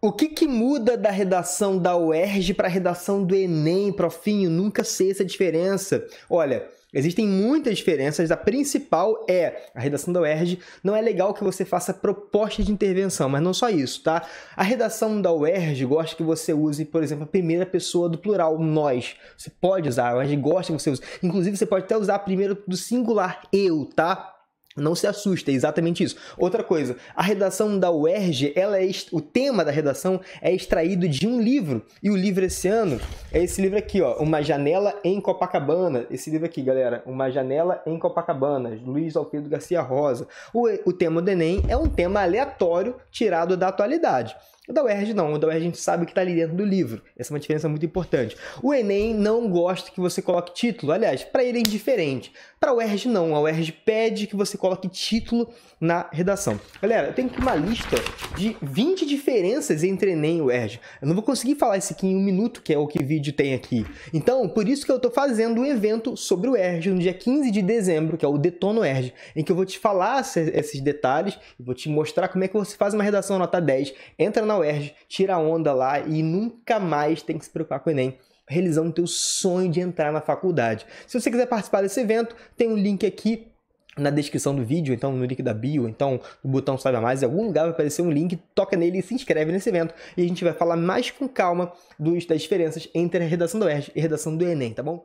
O que, que muda da redação da UERJ para a redação do Enem, profinho? Nunca sei essa diferença. Olha, Existem muitas diferenças, a principal é a redação da UERJ. Não é legal que você faça proposta de intervenção, mas não só isso, tá? A redação da UERJ gosta que você use, por exemplo, a primeira pessoa do plural, nós. Você pode usar, a UERJ gosta que você use. Inclusive, você pode até usar a primeira do singular, eu, tá? Não se assusta, é exatamente isso. Outra coisa, a redação da UERJ, ela é o tema da redação é extraído de um livro. E o livro esse ano é esse livro aqui, ó, Uma Janela em Copacabana. Esse livro aqui, galera, Uma Janela em Copacabana, Luiz Alfredo Garcia Rosa. O, o tema do Enem é um tema aleatório tirado da atualidade. O da UERJ não, o da UERJ a gente sabe que está ali dentro do livro. Essa é uma diferença muito importante. O Enem não gosta que você coloque título, aliás, para ele é indiferente. Para o UERJ não, a UERJ pede que você coloque título na redação. Galera, eu tenho aqui uma lista de 20 diferenças entre Enem e UERJ. Eu não vou conseguir falar isso aqui em um minuto, que é o que o vídeo tem aqui. Então, por isso que eu estou fazendo um evento sobre o UERJ no dia 15 de dezembro, que é o Detono UERJ, em que eu vou te falar esses detalhes, vou te mostrar como é que você faz uma redação nota 10, entra na UERJ, tira a onda lá e nunca mais tem que se preocupar com o Enem realizando o teu sonho de entrar na faculdade. Se você quiser participar desse evento, tem um link aqui na descrição do vídeo, então no link da bio, então no botão saiba mais, em algum lugar vai aparecer um link, toca nele e se inscreve nesse evento. E a gente vai falar mais com calma dos, das diferenças entre a redação do ERJ e a redação do Enem, tá bom?